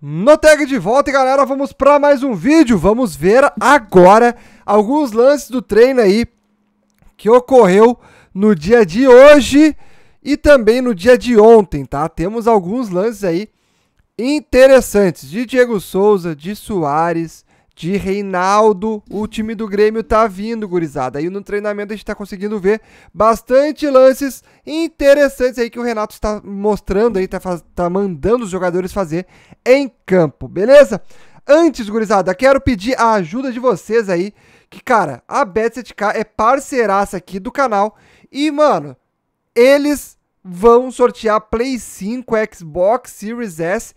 No tag de volta, galera, vamos para mais um vídeo. Vamos ver agora alguns lances do treino aí que ocorreu no dia de hoje e também no dia de ontem, tá? Temos alguns lances aí interessantes de Diego Souza, de Soares, de Reinaldo, o time do Grêmio tá vindo, gurizada. E no treinamento a gente tá conseguindo ver bastante lances interessantes aí que o Renato está mostrando aí, tá, tá mandando os jogadores fazer em campo, beleza? Antes, gurizada, quero pedir a ajuda de vocês aí, que, cara, a Bet7k é parceiraça aqui do canal e, mano, eles vão sortear Play 5, Xbox Series S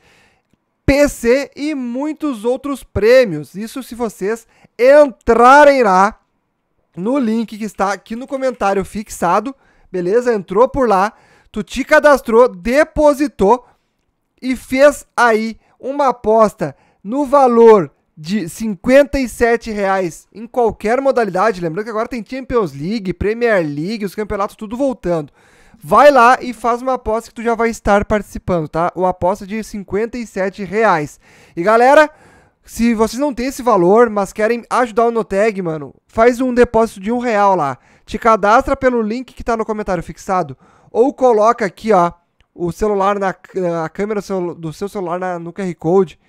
PC e muitos outros prêmios. Isso se vocês entrarem lá no link que está aqui no comentário fixado, beleza? Entrou por lá, tu te cadastrou, depositou e fez aí uma aposta no valor de 57 reais em qualquer modalidade. Lembrando que agora tem Champions League, Premier League, os campeonatos tudo voltando. Vai lá e faz uma aposta que tu já vai estar participando, tá? Uma aposta de 57 reais. E galera, se vocês não têm esse valor, mas querem ajudar o Noteg, mano, faz um depósito de um real lá. Te cadastra pelo link que tá no comentário fixado. Ou coloca aqui, ó, o celular na a câmera do seu celular na, no QR Code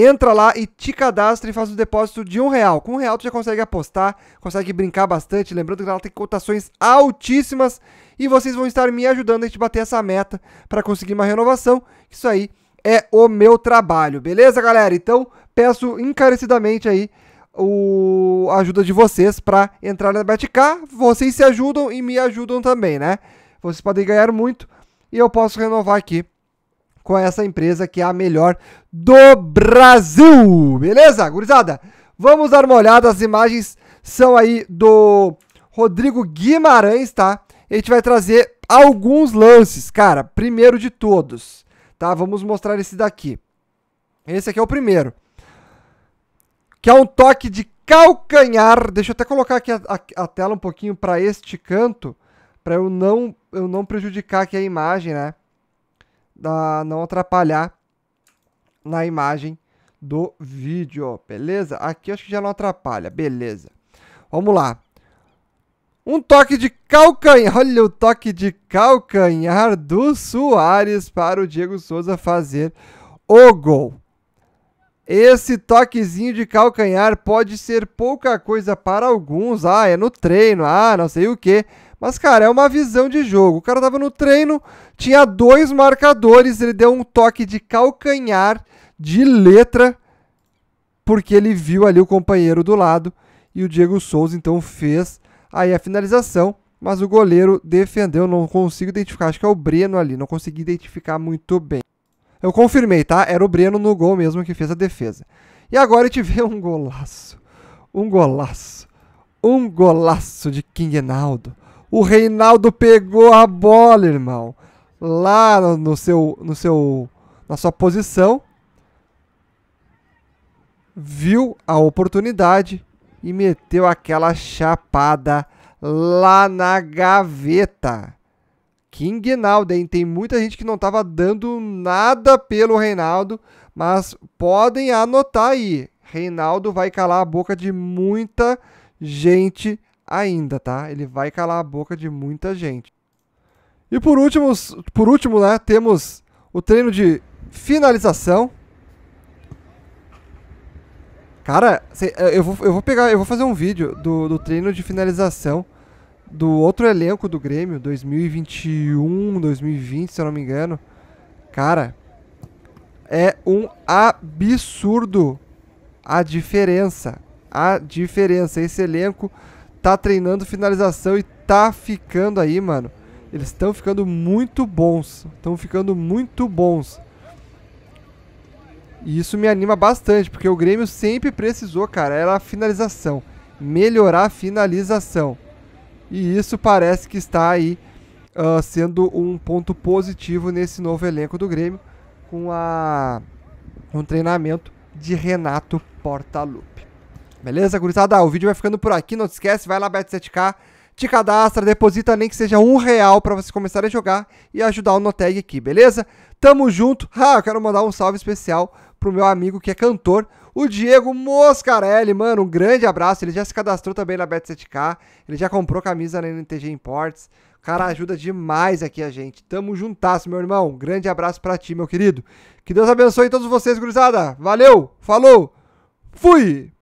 Entra lá e te cadastra e faz um depósito de um real. Com um real tu já consegue apostar, consegue brincar bastante. Lembrando que ela tem cotações altíssimas e vocês vão estar me ajudando a gente bater essa meta para conseguir uma renovação. Isso aí é o meu trabalho, beleza, galera? Então peço encarecidamente aí o... a ajuda de vocês para entrar na Betcar. Vocês se ajudam e me ajudam também, né? Vocês podem ganhar muito e eu posso renovar aqui com essa empresa que é a melhor do Brasil. Beleza, gurizada? Vamos dar uma olhada, as imagens são aí do Rodrigo Guimarães, tá? A gente vai trazer alguns lances, cara, primeiro de todos, tá? Vamos mostrar esse daqui. Esse aqui é o primeiro. Que é um toque de calcanhar. Deixa eu até colocar aqui a, a, a tela um pouquinho para este canto, para eu não eu não prejudicar aqui a imagem, né? da não atrapalhar na imagem do vídeo, beleza? Aqui acho que já não atrapalha, beleza. Vamos lá. Um toque de calcanhar, olha o toque de calcanhar do Soares para o Diego Souza fazer o gol. Esse toquezinho de calcanhar pode ser pouca coisa para alguns. Ah, é no treino, ah, não sei o que. Mas, cara, é uma visão de jogo. O cara tava no treino, tinha dois marcadores, ele deu um toque de calcanhar de letra, porque ele viu ali o companheiro do lado. E o Diego Souza então fez aí a finalização. Mas o goleiro defendeu, não consigo identificar, acho que é o Breno ali, não consegui identificar muito bem. Eu confirmei, tá? Era o Breno no gol mesmo que fez a defesa. E agora a gente vê um golaço. Um golaço. Um golaço de King Naldo. O Reinaldo pegou a bola, irmão. Lá no seu, no seu, na sua posição, viu a oportunidade e meteu aquela chapada lá na gaveta. King Naldo, hein? Tem muita gente que não estava dando nada pelo Reinaldo, mas podem anotar aí. Reinaldo vai calar a boca de muita gente ainda, tá? Ele vai calar a boca de muita gente. E por último, por último, né, temos o treino de finalização. Cara, eu vou, eu vou pegar, eu vou fazer um vídeo do, do treino de finalização do outro elenco do Grêmio, 2021, 2020, se eu não me engano. Cara, é um absurdo a diferença. A diferença. Esse elenco tá treinando finalização e tá ficando aí, mano. Eles estão ficando muito bons. Estão ficando muito bons. E isso me anima bastante, porque o Grêmio sempre precisou, cara, era a finalização. Melhorar a finalização. E isso parece que está aí uh, sendo um ponto positivo nesse novo elenco do Grêmio, com a, um treinamento de Renato Portaluppi. Beleza, gurizada? O vídeo vai ficando por aqui. Não esquece, vai lá, Bet7k te cadastra, deposita nem que seja um real para você começar a jogar e ajudar o Noteg aqui, beleza? Tamo junto. Ah, eu quero mandar um salve especial pro meu amigo que é cantor, o Diego Moscarelli, mano, um grande abraço. Ele já se cadastrou também na Bet7K, ele já comprou camisa na NTG Imports. O cara ajuda demais aqui a gente. Tamo juntas meu irmão. Um grande abraço para ti, meu querido. Que Deus abençoe todos vocês, gurizada. Valeu, falou, fui!